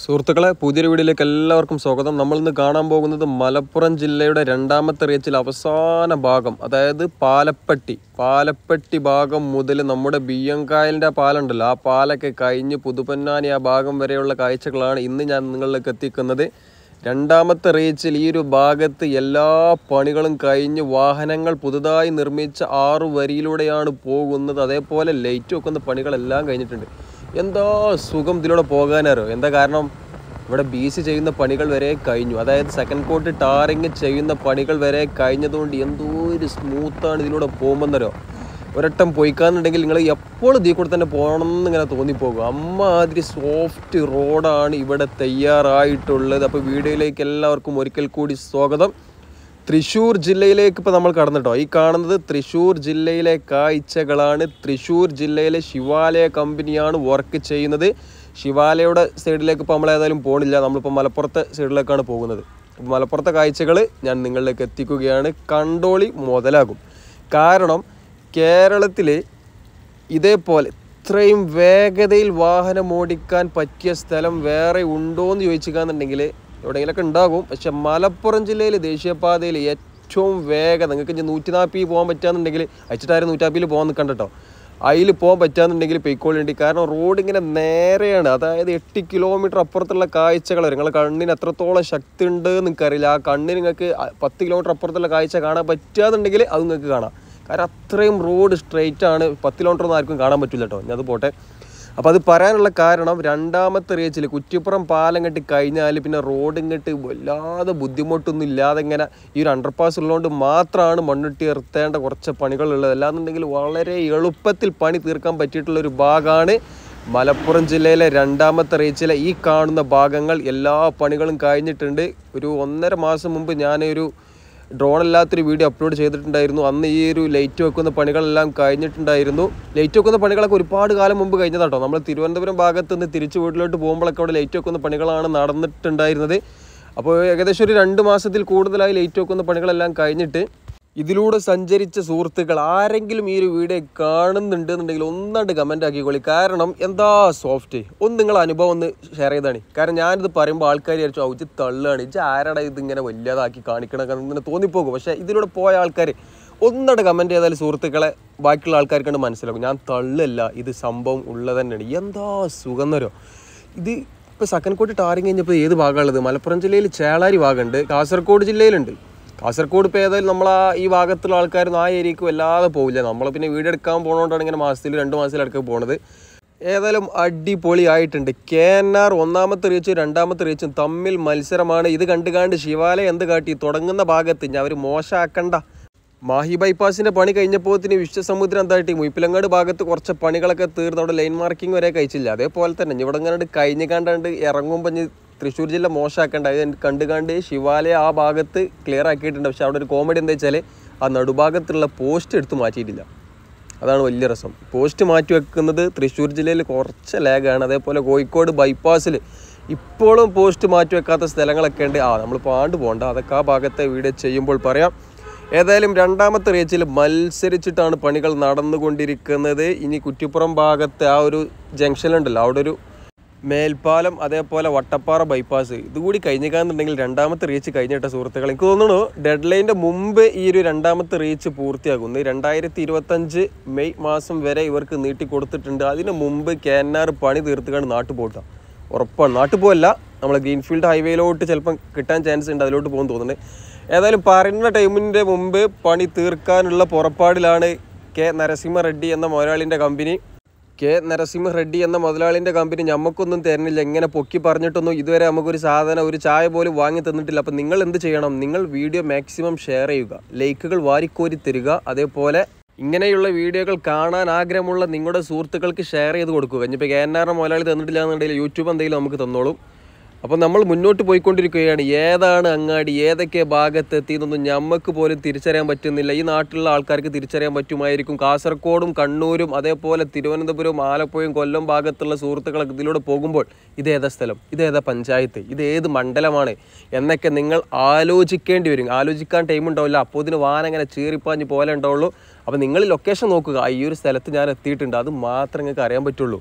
സുഹൃത്തുക്കളെ പുതിയൊരു വീഡിയോയിലേക്ക് എല്ലാവർക്കും സ്വാഗതം നമ്മളിന്ന് കാണാൻ പോകുന്നത് മലപ്പുറം ജില്ലയുടെ രണ്ടാമത്തെ റീച്ചിൽ അവസാന ഭാഗം അതായത് പാലപ്പെട്ടി പാലപ്പെട്ടി ഭാഗം മുതൽ നമ്മുടെ കായലിൻ്റെ ആ പാലുണ്ടല്ലോ ആ പാലൊക്കെ കഴിഞ്ഞ് പുതുപൊന്നാനി ആ ഭാഗം വരെയുള്ള കാഴ്ചകളാണ് ഇന്ന് ഞാൻ നിങ്ങളിലേക്ക് എത്തിക്കുന്നത് രണ്ടാമത്തെ റീച്ചിൽ ഈ ഒരു ഭാഗത്ത് എല്ലാ പണികളും കഴിഞ്ഞ് വാഹനങ്ങൾ പുതുതായി നിർമ്മിച്ച ആറു വരിയിലൂടെയാണ് പോകുന്നത് അതേപോലെ ലൈറ്റ് വെക്കുന്ന പണികളെല്ലാം കഴിഞ്ഞിട്ടുണ്ട് എന്തോ സുഖം ഇതിലൂടെ പോകാനറിയോ എന്താ കാരണം ഇവിടെ ബി സി ചെയ്യുന്ന പണികൾ വരെ കഴിഞ്ഞു അതായത് സെക്കൻഡ് കോട്ട് ടാറിങ് ചെയ്യുന്ന പണികൾ വരെ കഴിഞ്ഞതുകൊണ്ട് എന്തോ ഒരു സ്മൂത്താണ് ഇതിലൂടെ പോകുമെന്നറിയോ ഒരട്ടം പോയിക്കാന്നുണ്ടെങ്കിൽ നിങ്ങൾ എപ്പോഴും ഇതിൽ കൂടെ തന്നെ പോകണം എന്നിങ്ങനെ തോന്നിപ്പോകും അമ്മാതിരി സോഫ്റ്റ് റോഡാണ് ഇവിടെ തയ്യാറായിട്ടുള്ളത് അപ്പോൾ വീഡിയോയിലേക്ക് എല്ലാവർക്കും ഒരിക്കൽ കൂടി സ്വാഗതം തൃശ്ശൂർ ജില്ലയിലേക്ക് ഇപ്പോൾ നമ്മൾ കടന്നിട്ടോ ഈ കാണുന്നത് തൃശ്ശൂർ ജില്ലയിലെ കാഴ്ചകളാണ് തൃശ്ശൂർ ജില്ലയിലെ ശിവാലയ കമ്പനിയാണ് വർക്ക് ചെയ്യുന്നത് ശിവാലയുടെ സൈഡിലേക്ക് ഇപ്പോൾ നമ്മൾ ഏതായാലും പോണില്ല നമ്മളിപ്പോൾ മലപ്പുറത്തെ സൈഡിലേക്കാണ് പോകുന്നത് മലപ്പുറത്തെ കാഴ്ചകൾ ഞാൻ നിങ്ങളിലേക്ക് എത്തിക്കുകയാണ് കണ്ടോളി മുതലാകും കാരണം കേരളത്തിൽ ഇതേപോലെ ഇത്രയും വേഗതയിൽ വാഹനം ഓടിക്കാൻ പറ്റിയ സ്ഥലം വേറെ ഉണ്ടോയെന്ന് എന്ന് എവിടെയെങ്കിലൊക്കെ ഉണ്ടാകും പക്ഷെ മലപ്പുറം ജില്ലയിൽ ദേശീയപാതയിൽ ഏറ്റവും വേഗം നിങ്ങൾക്ക് ഇനി നൂറ്റി നാൽപ്പതിൽ പോകാൻ പറ്റുകയെന്നുണ്ടെങ്കിൽ അയച്ചിട്ടായിരം നൂറ്റാപ്പിയിൽ പോകാൻ നിൽക്കണ്ട കേട്ടോ അതിൽ പോകാൻ പറ്റുകയെന്നുണ്ടെങ്കിൽ പൊയ്ക്കോളുണ്ട് കാരണം റോഡ് ഇങ്ങനെ നേരെയാണ് അതായത് എട്ട് കിലോമീറ്റർ അപ്പുറത്തുള്ള കാഴ്ചകൾ നിങ്ങളെ കണ്ണിന് എത്രത്തോളം ശക്തി ഉണ്ട് നിങ്ങൾക്കറിയില്ല ആ കണ്ണിന് നിങ്ങൾക്ക് പത്ത് കിലോമീറ്റർ അപ്പുറത്തുള്ള കാഴ്ച കാണാൻ പറ്റുകയെന്നുണ്ടെങ്കിൽ അത് നിങ്ങൾക്ക് കാണാം കാരണം അത്രയും റോഡ് സ്ട്രെയിറ്റ് ആണ് പത്ത് കിലോമീറ്റർ ഒന്നും ആർക്കും കാണാൻ പറ്റില്ല കേട്ടോ ഞാൻ അത് പോട്ടെ അപ്പോൾ അത് പറയാനുള്ള കാരണം രണ്ടാമത്തെ റേച്ചിൽ കുറ്റിപ്പുറം പാലം കെട്ടി കഴിഞ്ഞാൽ പിന്നെ റോഡ് ഇങ്ങോട്ട് വല്ലാതെ ബുദ്ധിമുട്ടൊന്നും ഇല്ലാതെ ഇങ്ങനെ ഈ ഒരു അണ്ടർപാസ് ഉള്ളതുകൊണ്ട് മാത്രമാണ് മണ്ണിട്ടി ഇറത്തേണ്ട കുറച്ച് പണികളുള്ളത് അല്ലാന്നുണ്ടെങ്കിൽ വളരെ എളുപ്പത്തിൽ പണി തീർക്കാൻ പറ്റിയിട്ടുള്ളൊരു ഭാഗമാണ് മലപ്പുറം ജില്ലയിലെ രണ്ടാമത്തെ റീച്ചിലെ ഈ കാണുന്ന ഭാഗങ്ങൾ എല്ലാ പണികളും കഴിഞ്ഞിട്ടുണ്ട് ഒരു ഒന്നര മാസം മുമ്പ് ഞാനൊരു ഡ്രോൺ അല്ലാത്തൊരു വീഡിയോ അപ്ലോഡ് ചെയ്തിട്ടുണ്ടായിരുന്നു അന്ന് ഈ ഒരു ലൈറ്റ് വെക്കുന്ന പണികളെല്ലാം കഴിഞ്ഞിട്ടുണ്ടായിരുന്നു ലൈറ്റ് വെക്കുന്ന പണികളൊക്കെ ഒരുപാട് കാലം മുമ്പ് കഴിഞ്ഞതാട്ടോ നമ്മൾ തിരുവനന്തപുരം ഭാഗത്ത് നിന്ന് തിരിച്ച് വീട്ടിലോട്ട് പോകുമ്പോഴൊക്കെ അവിടെ ലൈറ്റ് വെക്കുന്ന പണികളാണ് നടന്നിട്ടുണ്ടായിരുന്നത് അപ്പോൾ ഏകദേശം ഒരു രണ്ട് മാസത്തിൽ കൂടുതലായി ലൈറ്റ് വെക്കുന്ന പണികളെല്ലാം കഴിഞ്ഞിട്ട് ഇതിലൂടെ സഞ്ചരിച്ച സുഹൃത്തുക്കൾ ആരെങ്കിലും ഈ ഒരു വീഡിയോ കാണുന്നുണ്ട് എന്നുണ്ടെങ്കിൽ ഒന്നാണ്ട് കമൻ്റ് ആക്കിക്കോളി കാരണം എന്താ സോഫ്റ്റ് ഒന്ന് നിങ്ങൾ അനുഭവം ഒന്ന് ഷെയർ ചെയ്താണ് കാരണം ഞാനിത് പറയുമ്പോൾ ആൾക്കാർ വിചാരിച്ചു ഔച്ച് തള്ളുകയാണ് ഇച്ച് ആരാടാ ഇതിങ്ങനെ വലിയതാക്കി കാണിക്കണമൊക്കെ ഇങ്ങനെ തോന്നിപ്പോകും പക്ഷേ ഇതിലൂടെ പോയ ആൾക്കാർ ഒന്നട കമൻറ്റ് ചെയ്താൽ സുഹൃത്തുക്കളെ ബാക്കിയുള്ള ആൾക്കാർക്ക് ആൾക്കാർക്കാണ് മനസ്സിലാക്കും ഞാൻ തള്ളല്ല ഇത് സംഭവം ഉള്ളത് തന്നെയാണ് എന്താ സുഖം തരോ ഇത് ഇപ്പോൾ സക്കൻകോട്ട് ടാറിങ് കഴിഞ്ഞപ്പോൾ ഏത് ഭാഗമാണുള്ളത് മലപ്പുറം ജില്ലയിൽ ചേളാരി ഭാഗമുണ്ട് കാസർഗോഡ് ജില്ലയിലുണ്ട് കാസർഗോഡ് ഇപ്പോൾ ഏതായാലും നമ്മൾ ആ ഈ ഭാഗത്തുള്ള ആൾക്കാരൊന്നും ആ ഏരിയക്ക് വല്ലാതെ പോവില്ല നമ്മൾ പിന്നെ വീടെടുക്കാൻ പോകണോണ്ടാണ് ഇങ്ങനെ മാസത്തിൽ രണ്ട് മാസത്തിൽ മാസത്തിലടക്കം പോണത് ഏതായാലും അടിപൊളി ആയിട്ടുണ്ട് കെ എൻ ആർ ഒന്നാമത്തെ റീച്ചും രണ്ടാമത്തെ റീച്ചും തമ്മിൽ മത്സരമാണ് ഇത് കണ്ടുകാണ്ട് ശിവാലയം എന്ത് കാട്ടി തുടങ്ങുന്ന ഭാഗത്ത് ഞാൻ അവർ മോശമാക്കണ്ട മാഹി ബൈപ്പാസിൻ്റെ പണി കഴിഞ്ഞപ്പോത്തിന് വിശ്വസമുദ്രം എന്തായിട്ട് മുയിപ്പിലങ്ങാട് ഭാഗത്ത് കുറച്ച് പണികളൊക്കെ തീർന്നവിടെ ലൈൻ മാർക്കിംഗ് വരെ കഴിച്ചില്ല അതേപോലെ തന്നെ ഇവിടെ ഇങ്ങനെ കഴിഞ്ഞ് കണ്ടാണ്ട് ഇറങ്ങുമ്പോൾ തൃശ്ശൂർ ജില്ല മോശമാക്കേണ്ട ഇത് കണ്ട് കണ്ട് ശിവാലയ ആ ഭാഗത്ത് ക്ലിയർ ആക്കിയിട്ടുണ്ട് പക്ഷേ അവിടെ ഒരു കോമഡി എന്താ വെച്ചാൽ ആ നടുഭാഗത്തുള്ള പോസ്റ്റ് എടുത്ത് മാറ്റിയിട്ടില്ല അതാണ് വലിയ രസം പോസ്റ്റ് മാറ്റി വെക്കുന്നത് തൃശ്ശൂർ ജില്ലയിൽ കുറച്ച് ലാഗാണ് അതേപോലെ കോഴിക്കോട് ബൈപ്പാസിൽ ഇപ്പോഴും പോസ്റ്റ് മാറ്റി വെക്കാത്ത സ്ഥലങ്ങളൊക്കെ ഉണ്ട് ആ നമ്മളിപ്പോൾ ആണ്ട് പോകണ്ട അതൊക്കെ ആ ഭാഗത്തെ വീഡിയോ ചെയ്യുമ്പോൾ പറയാം ഏതായാലും രണ്ടാമത്തെ റേച്ചിൽ മത്സരിച്ചിട്ടാണ് പണികൾ നടന്നുകൊണ്ടിരിക്കുന്നത് ഇനി കുറ്റിപ്പുറം ഭാഗത്തെ ആ ഒരു ജംഗ്ഷനുണ്ടല്ലോ അവിടെ ഒരു മേൽപ്പാലം അതേപോലെ വട്ടപ്പാറ ബൈപ്പാസ് ഇതുകൂടി കഴിഞ്ഞേക്കാന്നുണ്ടെങ്കിൽ രണ്ടാമത്തെ റീച്ച് കഴിഞ്ഞിട്ട സുഹൃത്തുക്കൾ എനിക്ക് തോന്നുന്നു ഡെഡ് ലൈൻ്റെ മുമ്പ് ഈ ഒരു രണ്ടാമത്തെ റീച്ച് പൂർത്തിയാകുന്നു രണ്ടായിരത്തി ഇരുപത്തഞ്ച് മെയ് മാസം വരെ ഇവർക്ക് നീട്ടി കൊടുത്തിട്ടുണ്ട് അതിന് മുമ്പ് കേന്നാർ പണി തീർത്തുകൊണ്ട് നാട്ടു പോട്ട ഉറപ്പാണ് നാട്ടു പോകല്ല നമ്മൾ ഗ്രീൻഫീൽഡ് ഹൈവേയിലോട്ട് ചിലപ്പം കിട്ടാൻ ചാൻസ് ഉണ്ട് അതിലോട്ട് പോകാൻ തോന്നുന്നുണ്ട് ഏതായാലും പറയുന്ന ടൈമിൻ്റെ മുമ്പ് പണി തീർക്കാനുള്ള പുറപ്പാടിലാണ് കെ നരസിംഹ റെഡ്ഡി എന്ന മൊരാളിൻ്റെ കമ്പനി കെ നരസിംഹ റെഡ്ഡി എന്ന മുതലാളിൻ്റെ കമ്പനി നമുക്കൊന്നും തരുന്നില്ല എങ്ങനെ പൊക്കി പറഞ്ഞിട്ടൊന്നും ഇതുവരെ നമുക്കൊരു സാധനം ഒരു ചായ പോലും വാങ്ങി തന്നിട്ടില്ല അപ്പം നിങ്ങൾ എന്ത് ചെയ്യണം നിങ്ങൾ വീഡിയോ മാക്സിമം ഷെയർ ചെയ്യുക ലൈക്കുകൾ വാരിക്കോരി തരിക അതേപോലെ ഇങ്ങനെയുള്ള വീഡിയോകൾ കാണാൻ ആഗ്രഹമുള്ള നിങ്ങളുടെ സുഹൃത്തുക്കൾക്ക് ഷെയർ ചെയ്ത് കൊടുക്കുക ഇനിയിപ്പോൾ കെ എൻ ആറിന് മുതലാളി തന്നിട്ടില്ല എന്നുണ്ടെങ്കിൽ യൂട്യൂബ് എന്തെങ്കിലും നമുക്ക് തന്നോളും അപ്പോൾ നമ്മൾ മുന്നോട്ട് പോയിക്കൊണ്ടിരിക്കുകയാണ് ഏതാണ് അങ്ങാടി ഏതൊക്കെ ഭാഗത്തെത്തി എന്നൊന്നും ഞമ്മക്ക് പോലും തിരിച്ചറിയാൻ പറ്റുന്നില്ല ഈ നാട്ടിലുള്ള ആൾക്കാർക്ക് തിരിച്ചറിയാൻ പറ്റുമായിരിക്കും കാസർഗോഡും കണ്ണൂരും അതേപോലെ തിരുവനന്തപുരവും ആലപ്പുഴയും കൊല്ലം ഭാഗത്തുള്ള സുഹൃത്തുക്കളൊക്കെ ഇതിലൂടെ പോകുമ്പോൾ ഇതേതാ സ്ഥലം ഇതേതാ പഞ്ചായത്ത് ഇതേത് മണ്ഡലമാണ് എന്നൊക്കെ നിങ്ങൾ ആലോചിക്കേണ്ടി വരും ആലോചിക്കാൻ ടൈം ഉണ്ടാവില്ല അപ്പോൾ ഇതിന് അങ്ങനെ ചീറിപ്പാഞ്ഞ് പോലെ ഉണ്ടാവുള്ളൂ അപ്പോൾ നിങ്ങൾ ലൊക്കേഷൻ നോക്കുക ഈ ഒരു സ്ഥലത്ത് ഞാൻ എത്തിയിട്ടുണ്ട് അത് മാത്രം നിങ്ങൾക്ക് അറിയാൻ പറ്റുള്ളൂ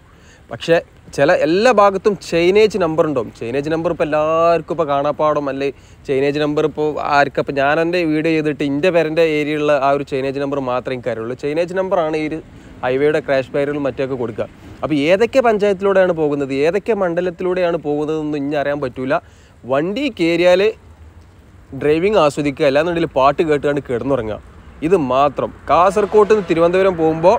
പക്ഷേ ചില എല്ലാ ഭാഗത്തും ചൈനേജ് നമ്പർ ഉണ്ടാവും ചൈനേജ് നമ്പർ ഇപ്പോൾ എല്ലാവർക്കും ഇപ്പോൾ കാണാപ്പാടും അല്ലെ ചൈനേജ് നമ്പർ ഇപ്പോൾ ആർക്കും അപ്പോൾ ഞാൻ എൻ്റെ വീഡിയോ ചെയ്തിട്ട് എൻ്റെ പേരൻ്റെ ഏരിയയിലുള്ള ആ ഒരു ചൈനേജ് നമ്പർ മാത്രമേ കാര്യമുള്ളൂ അറിയുള്ളൂ ചൈനേജ് നമ്പറാണ് ഈ ഒരു ഹൈവേയുടെ ക്രാഷ് ബാരിയറിൽ മറ്റൊക്കെ കൊടുക്കുക അപ്പോൾ ഏതൊക്കെ പഞ്ചായത്തിലൂടെയാണ് പോകുന്നത് ഏതൊക്കെ മണ്ഡലത്തിലൂടെയാണ് പോകുന്നതെന്നൊന്നും ഇനി അറിയാൻ പറ്റില്ല വണ്ടി കയറിയാൽ ഡ്രൈവിംഗ് ആസ്വദിക്കുക അല്ലാന്നുണ്ടെങ്കിൽ പാട്ട് കേട്ടുകൊണ്ട് കിടന്നുറങ്ങുക ഇത് മാത്രം കാസർകോട്ട് നിന്ന് തിരുവനന്തപുരം പോകുമ്പോൾ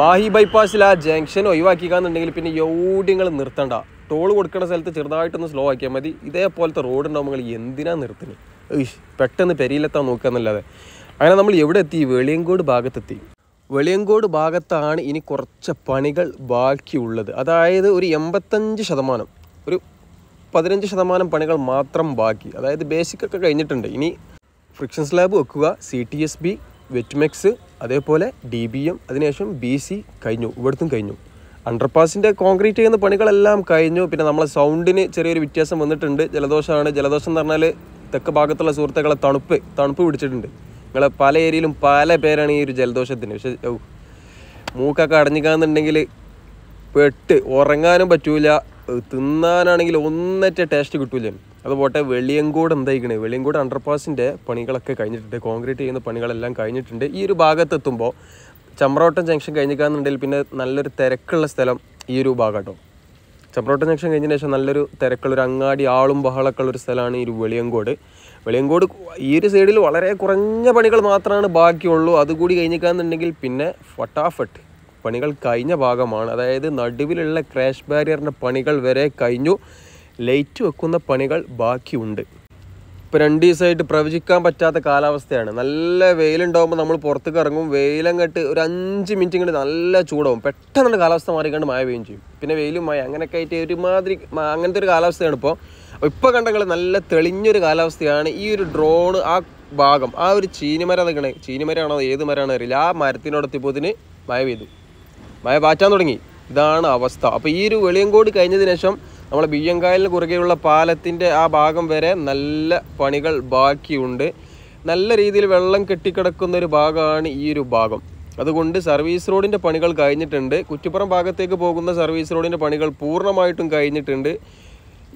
മാഹി ബൈപ്പാസിൽ ആ ജംഗ്ഷൻ ഒഴിവാക്കിക്കാന്നുണ്ടെങ്കിൽ പിന്നെ യോടിങ്ങൾ നിർത്തണ്ട ടോൾ കൊടുക്കുന്ന സ്ഥലത്ത് ചെറുതായിട്ടൊന്ന് സ്ലോ ആക്കിയാൽ മതി ഇതേപോലത്തെ റോഡ് ഉണ്ടാകുമ്പോൾ നിങ്ങൾ എന്തിനാ നിർത്തുന്നത് ഏഷ് പെട്ടെന്ന് പെരിയിലെത്താൻ നോക്കുക എന്നല്ലാതെ അങ്ങനെ നമ്മൾ എവിടെ എത്തി വെളിയങ്കോട് ഭാഗത്തെത്തി വെളിയങ്കോട് ഭാഗത്താണ് ഇനി കുറച്ച് പണികൾ ബാക്കിയുള്ളത് അതായത് ഒരു എൺപത്തഞ്ച് ശതമാനം ഒരു പതിനഞ്ച് ശതമാനം പണികൾ മാത്രം ബാക്കി അതായത് ബേസിക് ഒക്കെ കഴിഞ്ഞിട്ടുണ്ട് ഇനി ഫ്രിക്ഷൻ സ്ലാബ് വെക്കുക C T S B wet mix അതേപോലെ ഡി ബി എം അതിനുശേഷം ബി സി കഴിഞ്ഞു ഇവിടുത്തും കഴിഞ്ഞു അണ്ടർപാസിൻ്റെ കോൺക്രീറ്റ് ചെയ്യുന്ന പണികളെല്ലാം കഴിഞ്ഞു പിന്നെ നമ്മളെ സൗണ്ടിന് ചെറിയൊരു വ്യത്യാസം വന്നിട്ടുണ്ട് ജലദോഷമാണ് ജലദോഷം എന്ന് പറഞ്ഞാൽ തെക്ക് ഭാഗത്തുള്ള സുഹൃത്തുക്കളെ തണുപ്പ് തണുപ്പ് പിടിച്ചിട്ടുണ്ട് നിങ്ങളെ പല ഏരിയയിലും പല പേരാണ് ഈ ഒരു ജലദോഷത്തിന് പക്ഷേ മൂക്കൊക്കെ അടഞ്ഞിക്കാന്നുണ്ടെങ്കിൽ പെട്ട് ഉറങ്ങാനും പറ്റൂല തിന്നാനാണെങ്കിൽ ഒന്നറ്റ ടേസ്റ്റ് കിട്ടൂല അതുപോട്ടെ വെളിയങ്കോട് എന്തായിക്കണേ വെളിയങ്കോട് അണ്ടർപാസിൻ്റെ പണികളൊക്കെ കഴിഞ്ഞിട്ടുണ്ട് കോൺക്രീറ്റ് ചെയ്യുന്ന പണികളെല്ലാം കഴിഞ്ഞിട്ടുണ്ട് ഈ ഒരു ഭാഗത്തെത്തുമ്പോൾ ചമ്രോട്ടം ജംഗ്ഷൻ കഴിഞ്ഞിക്കാന്നുണ്ടെങ്കിൽ പിന്നെ നല്ലൊരു തിരക്കുള്ള സ്ഥലം ഈ ഒരു ഭാഗം കേട്ടോ ചമ്രോട്ടം ജംഗ്ഷൻ കഴിഞ്ഞതിന് ശേഷം നല്ലൊരു തിരക്കുള്ള ഒരു അങ്ങാടി ആളും ബഹളൊക്കെ ഉള്ള ഒരു സ്ഥലമാണ് ഈ വെളിയങ്കോട് വെളിയങ്കോട് ഈ ഒരു സൈഡിൽ വളരെ കുറഞ്ഞ പണികൾ മാത്രമാണ് ബാക്കിയുള്ളൂ അതുകൂടി കഴിഞ്ഞിക്കാന്നുണ്ടെങ്കിൽ പിന്നെ ഫട്ടാഫട്ട് പണികൾ കഴിഞ്ഞ ഭാഗമാണ് അതായത് നടുവിലുള്ള ക്രാഷ് ബാരിയറിൻ്റെ പണികൾ വരെ കഴിഞ്ഞു ലൈറ്റ് വെക്കുന്ന പണികൾ ബാക്കിയുണ്ട് ഇപ്പോൾ രണ്ട് ദിവസമായിട്ട് പ്രവചിക്കാൻ പറ്റാത്ത കാലാവസ്ഥയാണ് നല്ല വെയിലുണ്ടാകുമ്പോൾ നമ്മൾ പുറത്തേക്ക് ഇറങ്ങും വെയിലങ്ങട്ട് ഒരു അഞ്ച് മിനിറ്റ് ഇങ്ങോട്ട് നല്ല ചൂടാവും പെട്ടെന്നുള്ള കാലാവസ്ഥ മാറിക്കൊണ്ട് മഴ പെയ്യും ചെയ്യും പിന്നെ വെയിലും മഴ അങ്ങനെയൊക്കെ ആയിട്ട് ഒരുമാതിരി അങ്ങനത്തെ ഒരു കാലാവസ്ഥയാണ് ഇപ്പോൾ ഇപ്പോൾ കണ്ടെങ്കിൽ നല്ല തെളിഞ്ഞൊരു കാലാവസ്ഥയാണ് ഈ ഒരു ഡ്രോൺ ആ ഭാഗം ആ ഒരു ചീനിമരം നിൽക്കണ ചീനിമരമാണോ ഏത് മരമാണോ അറിയില്ല ആ മരത്തിനോടത്തിപ്പോത്തിന് മഴ പെയ്തു മഴ പാറ്റാൻ തുടങ്ങി ഇതാണ് അവസ്ഥ അപ്പോൾ ഈ ഒരു വെളിയങ്കോട് കഴിഞ്ഞതിന് ശേഷം നമ്മുടെ ബിയ്യങ്കായലിന് കുറുകെയുള്ള പാലത്തിൻ്റെ ആ ഭാഗം വരെ നല്ല പണികൾ ബാക്കിയുണ്ട് നല്ല രീതിയിൽ വെള്ളം കെട്ടിക്കിടക്കുന്ന ഒരു ഭാഗമാണ് ഈ ഒരു ഭാഗം അതുകൊണ്ട് സർവീസ് റോഡിൻ്റെ പണികൾ കഴിഞ്ഞിട്ടുണ്ട് കുറ്റിപ്പുറം ഭാഗത്തേക്ക് പോകുന്ന സർവീസ് റോഡിൻ്റെ പണികൾ പൂർണ്ണമായിട്ടും കഴിഞ്ഞിട്ടുണ്ട്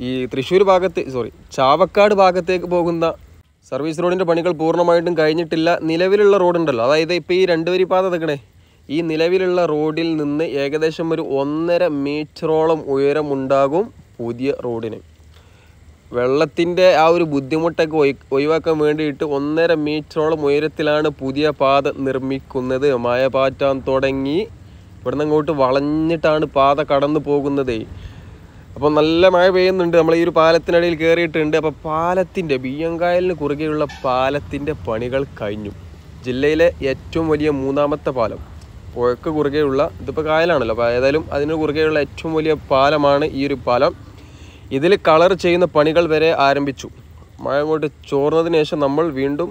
ഈ തൃശ്ശൂർ ഭാഗത്ത് സോറി ചാവക്കാട് ഭാഗത്തേക്ക് പോകുന്ന സർവീസ് റോഡിൻ്റെ പണികൾ പൂർണ്ണമായിട്ടും കഴിഞ്ഞിട്ടില്ല നിലവിലുള്ള റോഡുണ്ടല്ലോ അതായത് ഇപ്പോൾ ഈ രണ്ട് വരി പാത നിൽക്കണേ ഈ നിലവിലുള്ള റോഡിൽ നിന്ന് ഏകദേശം ഒരു ഒന്നര മീറ്ററോളം ഉയരമുണ്ടാകും പുതിയ റോഡിന് വെള്ളത്തിൻ്റെ ആ ഒരു ബുദ്ധിമുട്ടൊക്കെ ഒഴിവാക്കാൻ വേണ്ടിയിട്ട് ഒന്നര മീറ്ററോളം ഉയരത്തിലാണ് പുതിയ പാത നിർമ്മിക്കുന്നത് മായപാറ്റാൻ തുടങ്ങി ഇവിടുന്ന് അങ്ങോട്ട് വളഞ്ഞിട്ടാണ് പാത കടന്നു പോകുന്നത് അപ്പോൾ നല്ല മഴ പെയ്യുന്നുണ്ട് നമ്മൾ ഈ ഒരു പാലത്തിനിടയിൽ കയറിയിട്ടുണ്ട് അപ്പോൾ പാലത്തിൻ്റെ ബിയ്യങ്കായലിന് കുറുകെയുള്ള പാലത്തിൻ്റെ പണികൾ കഴിഞ്ഞു ജില്ലയിലെ ഏറ്റവും വലിയ മൂന്നാമത്തെ പാലം പുഴക്ക് കുറുകെയുള്ള ഇതിപ്പോൾ കായലാണല്ലോ അപ്പോൾ ഏതായാലും അതിന് കുറുകെയുള്ള ഏറ്റവും വലിയ പാലമാണ് ഈ ഒരു പാലം ഇതിൽ കളർ ചെയ്യുന്ന പണികൾ വരെ ആരംഭിച്ചു മഴ കൊണ്ട് ചോർന്നതിന് ശേഷം നമ്മൾ വീണ്ടും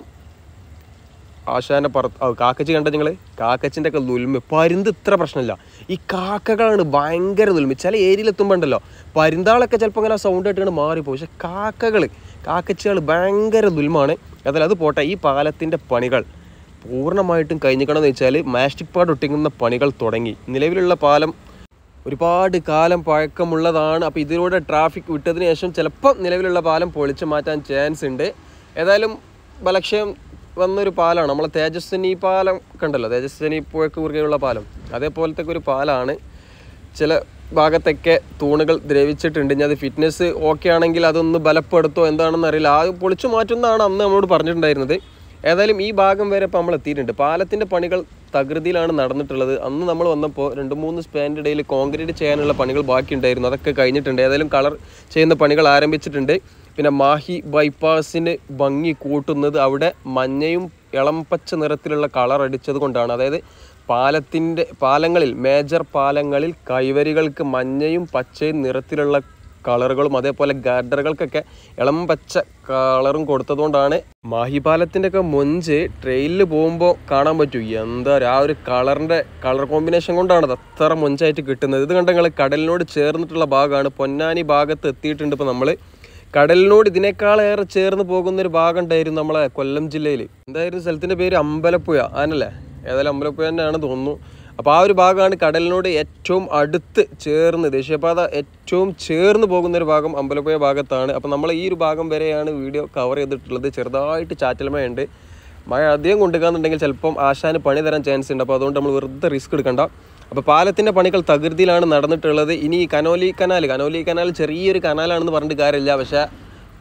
ആശാനെ പറ കാക്കച്ചി കണ്ട നിങ്ങൾ കാക്കച്ചിൻ്റെ ഒക്കെ ദുൽമ പരുന്ത് ഇത്ര പ്രശ്നമില്ല ഈ കാക്കകളാണ് ഭയങ്കര ദുൽമ ചില എത്തുമ്പോൾ ഉണ്ടല്ലോ പരുന്താളൊക്കെ ചിലപ്പോൾ അങ്ങനെ സൗണ്ട് ആയിട്ടാണ് മാറിപ്പോയി പക്ഷേ കാക്കകൾ കാക്കച്ചികൾ ഭയങ്കര ദുൽമാണ് അതായത് അത് പോട്ടെ ഈ പാലത്തിൻ്റെ പണികൾ പൂർണ്ണമായിട്ടും കഴിഞ്ഞിക്കണമെന്ന് വെച്ചാൽ മാസ്റ്റിക് പാട് ഒട്ടിക്കുന്ന പണികൾ തുടങ്ങി നിലവിലുള്ള പാലം ഒരുപാട് കാലം പഴക്കമുള്ളതാണ് അപ്പോൾ ഇതിലൂടെ ട്രാഫിക് വിട്ടതിന് ശേഷം ചിലപ്പം നിലവിലുള്ള പാലം പൊളിച്ചു മാറ്റാൻ ചാൻസ് ഉണ്ട് ഏതായാലും ബലക്ഷയം വന്നൊരു പാലമാണ് നമ്മളെ തേജസ്വിനി പാലം കണ്ടല്ലോ തേജസ്വിനി പുഴക്ക് കുറുകെയുള്ള പാലം അതേപോലത്തെ ഒരു പാലമാണ് ചില ഭാഗത്തൊക്കെ തൂണുകൾ ദ്രവിച്ചിട്ടുണ്ട് ഇനി അത് ഫിറ്റ്നസ് ഓക്കെ ആണെങ്കിൽ അതൊന്ന് ബലപ്പെടുത്തോ എന്താണെന്ന് അറിയില്ല ആ പൊളിച്ചു മാറ്റുന്നതാണ് അന്ന് നമ്മളോട് പറഞ്ഞിട്ടുണ്ടായിരുന്നത് ഏതായാലും ഈ ഭാഗം വരെ ഇപ്പോൾ നമ്മൾ എത്തിയിട്ടുണ്ട് പാലത്തിൻ്റെ പണികൾ തകൃതിയിലാണ് നടന്നിട്ടുള്ളത് അന്ന് നമ്മൾ വന്നപ്പോൾ രണ്ട് മൂന്ന് സ്പാൻ്റെ ഇടയിൽ കോൺക്രീറ്റ് ചെയ്യാനുള്ള പണികൾ ബാക്കിയുണ്ടായിരുന്നു അതൊക്കെ കഴിഞ്ഞിട്ടുണ്ട് ഏതായാലും കളർ ചെയ്യുന്ന പണികൾ ആരംഭിച്ചിട്ടുണ്ട് പിന്നെ മാഹി ബൈപ്പാസിന് ഭംഗി കൂട്ടുന്നത് അവിടെ മഞ്ഞയും ഇളംപച്ച നിറത്തിലുള്ള കളർ അടിച്ചത് കൊണ്ടാണ് അതായത് പാലത്തിൻ്റെ പാലങ്ങളിൽ മേജർ പാലങ്ങളിൽ കൈവരികൾക്ക് മഞ്ഞയും പച്ചയും നിറത്തിലുള്ള കളറുകളും അതേപോലെ ഗാർഡറുകൾക്കൊക്കെ ഇളം പച്ച കളറും കൊടുത്തതുകൊണ്ടാണ് മാഹിപാലത്തിൻ്റെ ഒക്കെ മൊഞ്ച് ട്രെയിനിൽ പോകുമ്പോൾ കാണാൻ പറ്റും എന്താ ആ ഒരു കളറിൻ്റെ കളർ കോമ്പിനേഷൻ കൊണ്ടാണ് അത്ര മൊഞ്ചായിട്ട് കിട്ടുന്നത് ഇത് കണ്ട നിങ്ങൾ കടലിനോട് ചേർന്നിട്ടുള്ള ഭാഗമാണ് പൊന്നാനി ഭാഗത്ത് എത്തിയിട്ടുണ്ട് ഇപ്പോൾ നമ്മൾ കടലിനോട് ഇതിനേക്കാളേറെ ചേർന്ന് പോകുന്ന ഒരു ഭാഗം ഉണ്ടായിരുന്നു നമ്മളെ കൊല്ലം ജില്ലയിൽ എന്തായിരുന്നു സ്ഥലത്തിൻ്റെ പേര് അമ്പലപ്പുഴ ആനല്ലേ ഏതായാലും അമ്പലപ്പുഴ തന്നെയാണ് തോന്നുന്നു അപ്പോൾ ആ ഒരു ഭാഗമാണ് കടലിനോട് ഏറ്റവും അടുത്ത് ചേർന്ന് ദേശീയപാത ഏറ്റവും ചേർന്ന് പോകുന്ന ഒരു ഭാഗം അമ്പലപ്പുഴ ഭാഗത്താണ് അപ്പോൾ നമ്മൾ ഈ ഒരു ഭാഗം വരെയാണ് വീഡിയോ കവർ ചെയ്തിട്ടുള്ളത് ചെറുതായിട്ട് ചാറ്റൽമയുണ്ട് മഴ അധികം കൊണ്ടുക്കാന്നുണ്ടെങ്കിൽ ചിലപ്പം ആശാന് പണി തരാൻ ചാൻസ് ഉണ്ട് അപ്പോൾ അതുകൊണ്ട് നമ്മൾ വെറുതെ റിസ്ക് എടുക്കണ്ട അപ്പോൾ പാലത്തിൻ്റെ പണികൾ തകൃതിയിലാണ് നടന്നിട്ടുള്ളത് ഇനി കനോലി കനാൽ കനോലി കനാൽ ചെറിയൊരു കനാലാണെന്ന് പറഞ്ഞിട്ട് കാര്യമില്ല പക്ഷേ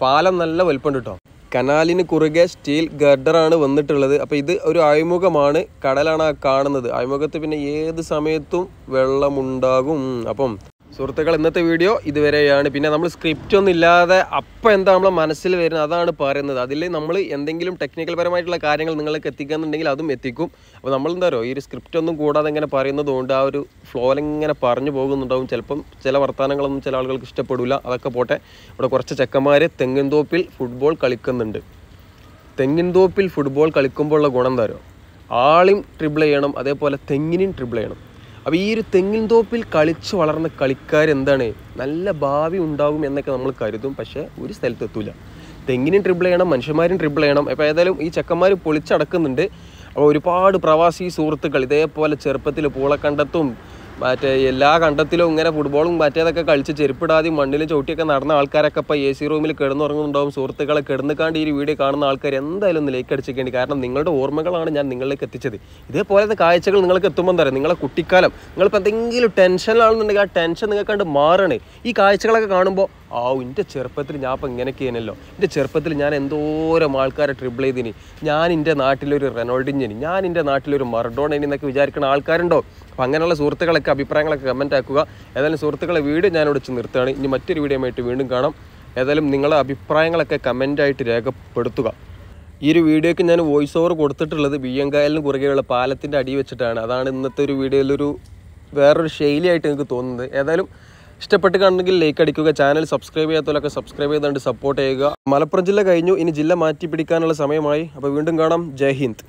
പാലം നല്ല വലുപ്പമുണ്ട് കിട്ടും കനാലിന് കുറുകെ സ്റ്റീൽ ഗർഡറാണ് വന്നിട്ടുള്ളത് അപ്പോൾ ഇത് ഒരു അഴിമുഖമാണ് കടലാണ് കാണുന്നത് അഴിമുഖത്ത് പിന്നെ ഏത് സമയത്തും വെള്ളമുണ്ടാകും അപ്പം സുഹൃത്തുക്കൾ ഇന്നത്തെ വീഡിയോ ഇതുവരെയാണ് പിന്നെ നമ്മൾ സ്ക്രിപ്റ്റ് ഒന്നും ഇല്ലാതെ അപ്പം എന്താ നമ്മളെ മനസ്സിൽ വരുന്നത് അതാണ് പറയുന്നത് അതിൽ നമ്മൾ എന്തെങ്കിലും ടെക്നിക്കൽ പരമായിട്ടുള്ള കാര്യങ്ങൾ നിങ്ങൾക്ക് എത്തിക്കുന്നുണ്ടെങ്കിൽ അതും എത്തിക്കും അപ്പോൾ നമ്മൾ എന്താ പറയുക ഈ ഒരു സ്ക്രിപ്റ്റ് ഒന്നും കൂടാതെ ഇങ്ങനെ പറയുന്നതുകൊണ്ട് ആ ഒരു ഫ്ലോയിൽ ഇങ്ങനെ പറഞ്ഞു പോകുന്നുണ്ടാവും ചിലപ്പം ചില വർത്തമാനങ്ങളൊന്നും ചില ആളുകൾക്ക് ഇഷ്ടപ്പെടില്ല അതൊക്കെ പോട്ടെ ഇവിടെ കുറച്ച് ചെക്കന്മാർ തെങ്ങിൻതോപ്പിൽ ഫുട്ബോൾ കളിക്കുന്നുണ്ട് തെങ്ങിൻതോപ്പിൽ ഫുട്ബോൾ കളിക്കുമ്പോഴുള്ള ഗുണം എന്താ പറയുക ആളും ട്രിബിൾ ചെയ്യണം അതേപോലെ തെങ്ങിനും ട്രിബിൾ ചെയ്യണം അപ്പോൾ ഈ ഒരു തെങ്ങിൻ തോപ്പിൽ കളിച്ച് വളർന്ന കളിക്കാരെന്താണ് നല്ല ഭാവി ഉണ്ടാകും എന്നൊക്കെ നമ്മൾ കരുതും പക്ഷേ ഒരു സ്ഥലത്ത് എത്തൂല തെങ്ങിനും ട്രിപ്പിൾ ചെയ്യണം മനുഷ്യന്മാരും ട്രിപ്പിൾ ചെയ്യണം അപ്പോൾ ഏതായാലും ഈ ചെക്കന്മാർ പൊളിച്ചടക്കുന്നുണ്ട് അപ്പോൾ ഒരുപാട് പ്രവാസി സുഹൃത്തുക്കൾ ഇതേപോലെ ചെറുപ്പത്തിൽ പൂളക്കണ്ടത്തും മറ്റേ എല്ലാ കണ്ടത്തിലും ഇങ്ങനെ ഫുട്ബോളും മറ്റേതൊക്കെ കളിച്ച് ചെരുപ്പിടാതെ മണ്ണിലും ചവിട്ടിയൊക്കെ നടന്ന ആൾക്കാരൊക്കെ ഇപ്പം എ സി റൂമിൽ കിടന്നുറങ്ങുന്നുണ്ടാവും സുഹൃത്തുക്കളെ കിടന്നുകാണ്ട് ഈ വീഡിയോ കാണുന്ന ആൾക്കാർ എന്തായാലും ഒന്ന് ലേക്ക് അടിച്ചേക്കേണ്ടി കാരണം നിങ്ങളുടെ ഓർമ്മകളാണ് ഞാൻ നിങ്ങളിലേക്ക് എത്തിച്ചത് ഇതേപോലത്തെ കാഴ്ചകൾ നിങ്ങൾക്ക് എത്തുമ്പോൾ തരാം നിങ്ങളെ കുട്ടിക്കാലം നിങ്ങളിപ്പോൾ എന്തെങ്കിലും ടെൻഷനിലാണെന്നുണ്ടെങ്കിൽ ആ ടെൻഷൻ നിങ്ങൾക്ക് കണ്ട് മാറണേ ഈ കാഴ്ചകളൊക്കെ കാണുമ്പോൾ ആ എൻ്റെ ചെറുപ്പത്തിൽ ഞാൻ അപ്പം ഇങ്ങനെയൊക്കെ ആണല്ലോ എൻ്റെ ചെറുപ്പത്തിൽ ഞാൻ എന്തോരം ആൾക്കാരെ ട്രിപ്പിൾ ചെയ്തിനി ഞാൻ എൻ്റെ നാട്ടിലൊരു റെനോൾഡിഞ്ഞിനി ഞാൻ എൻ്റെ നാട്ടിലൊരു മറഡോണിനി എന്നൊക്കെ വിചാരിക്കുന്ന ആൾക്കാരുണ്ടോ അപ്പോൾ അങ്ങനെയുള്ള സുഹൃത്തുക്കളൊക്കെ അഭിപ്രായങ്ങളൊക്കെ കമൻ്റ് ആക്കുക ഏതായാലും സുഹൃത്തുക്കളെ വീഡിയോ ഞാൻ ഒടിച്ച് നിർത്തുകയാണ് ഇനി മറ്റൊരു വീഡിയോയുമായിട്ട് വീണ്ടും കാണാം ഏതായാലും നിങ്ങളെ അഭിപ്രായങ്ങളൊക്കെ കമൻറ്റായിട്ട് രേഖപ്പെടുത്തുക ഈ ഒരു വീഡിയോക്ക് ഞാൻ വോയിസ് ഓവർ കൊടുത്തിട്ടുള്ളത് ബിയ്യങ്കായലിന് കുറുകെയുള്ള പാലത്തിൻ്റെ അടി വെച്ചിട്ടാണ് അതാണ് ഇന്നത്തെ ഒരു വീഡിയോയിലൊരു വേറൊരു ശൈലിയായിട്ട് എനിക്ക് തോന്നുന്നത് ഏതായാലും ഇഷ്ടപ്പെട്ട് കാണുന്നെങ്കിൽ ലൈക്ക് അടിക്കുക ചാനൽ സബ്സ്ക്രൈബ് ചെയ്യാത്തവരൊക്കെ സബ്സ്ക്രൈബ് ചെയ്തുകൊണ്ട് സപ്പോർട്ട് ചെയ്യുക മലപ്പുറം ജില്ല കഴിഞ്ഞു ഇനി ജില്ല മാറ്റി പിടിക്കാനുള്ള സമയമായി അപ്പോൾ വീണ്ടും കാണാം ജയ് ഹിന്ദ്